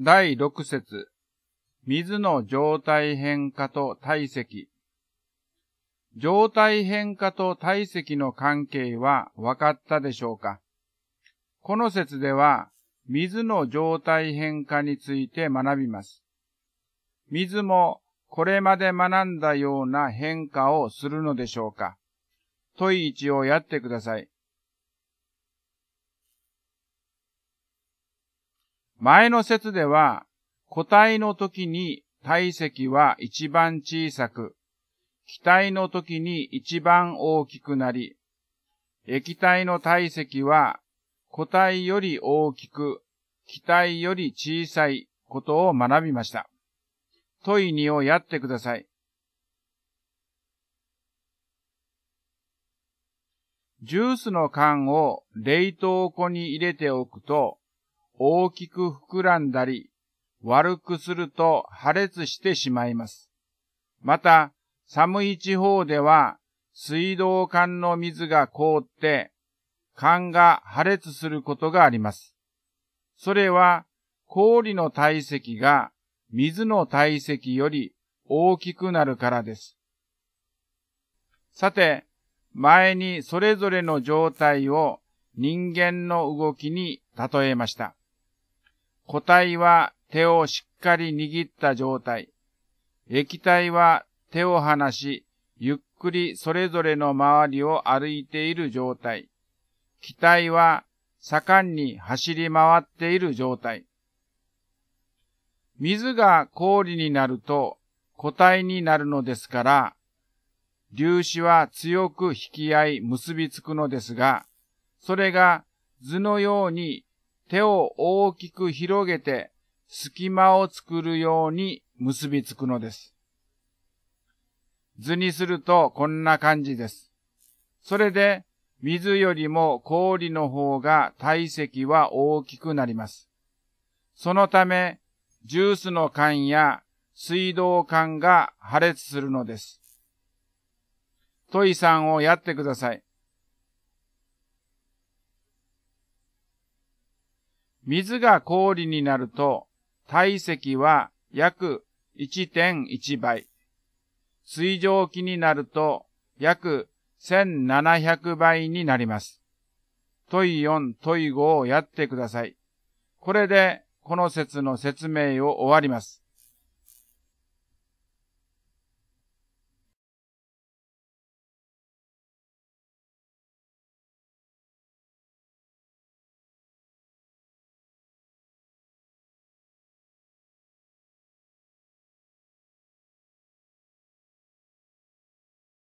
第6節水の状態変化と体積。状態変化と体積の関係は分かったでしょうかこの説では、水の状態変化について学びます。水もこれまで学んだような変化をするのでしょうか問い1をやってください。前の説では、個体の時に体積は一番小さく、気体の時に一番大きくなり、液体の体積は個体より大きく、気体より小さいことを学びました。問いにをやってください。ジュースの缶を冷凍庫に入れておくと、大きく膨らんだり、悪くすると破裂してしまいます。また、寒い地方では、水道管の水が凍って、管が破裂することがあります。それは、氷の体積が水の体積より大きくなるからです。さて、前にそれぞれの状態を人間の動きに例えました。固体は手をしっかり握った状態。液体は手を離し、ゆっくりそれぞれの周りを歩いている状態。気体は盛んに走り回っている状態。水が氷になると固体になるのですから、粒子は強く引き合い結びつくのですが、それが図のように手を大きく広げて隙間を作るように結びつくのです。図にするとこんな感じです。それで水よりも氷の方が体積は大きくなります。そのため、ジュースの缶や水道管が破裂するのです。問いさんをやってください。水が氷になると体積は約1.1倍。水蒸気になると約1700倍になります。問い4、問い5をやってください。これでこの説の説明を終わります。